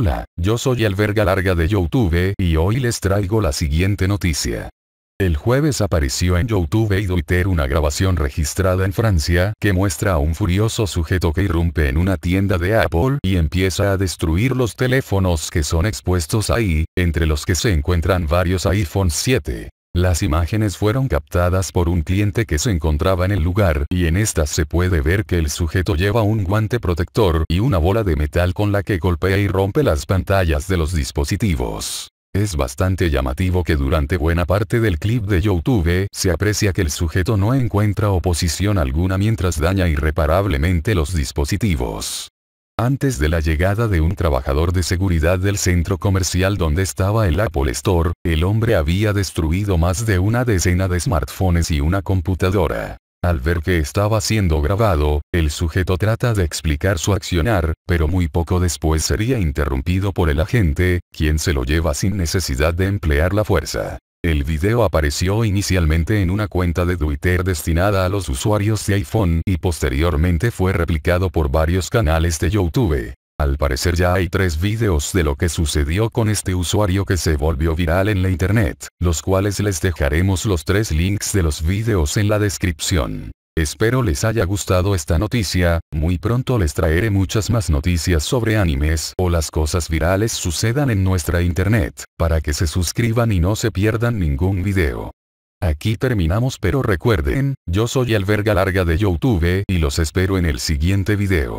Hola, yo soy Alberga larga de Youtube y hoy les traigo la siguiente noticia. El jueves apareció en Youtube y Twitter una grabación registrada en Francia que muestra a un furioso sujeto que irrumpe en una tienda de Apple y empieza a destruir los teléfonos que son expuestos ahí, entre los que se encuentran varios iPhone 7. Las imágenes fueron captadas por un cliente que se encontraba en el lugar y en estas se puede ver que el sujeto lleva un guante protector y una bola de metal con la que golpea y rompe las pantallas de los dispositivos. Es bastante llamativo que durante buena parte del clip de YouTube se aprecia que el sujeto no encuentra oposición alguna mientras daña irreparablemente los dispositivos. Antes de la llegada de un trabajador de seguridad del centro comercial donde estaba el Apple Store, el hombre había destruido más de una decena de smartphones y una computadora. Al ver que estaba siendo grabado, el sujeto trata de explicar su accionar, pero muy poco después sería interrumpido por el agente, quien se lo lleva sin necesidad de emplear la fuerza. El video apareció inicialmente en una cuenta de Twitter destinada a los usuarios de iPhone y posteriormente fue replicado por varios canales de YouTube. Al parecer ya hay tres videos de lo que sucedió con este usuario que se volvió viral en la internet, los cuales les dejaremos los tres links de los videos en la descripción. Espero les haya gustado esta noticia, muy pronto les traeré muchas más noticias sobre animes o las cosas virales sucedan en nuestra internet, para que se suscriban y no se pierdan ningún video. Aquí terminamos pero recuerden, yo soy Alberga Larga de Youtube y los espero en el siguiente video.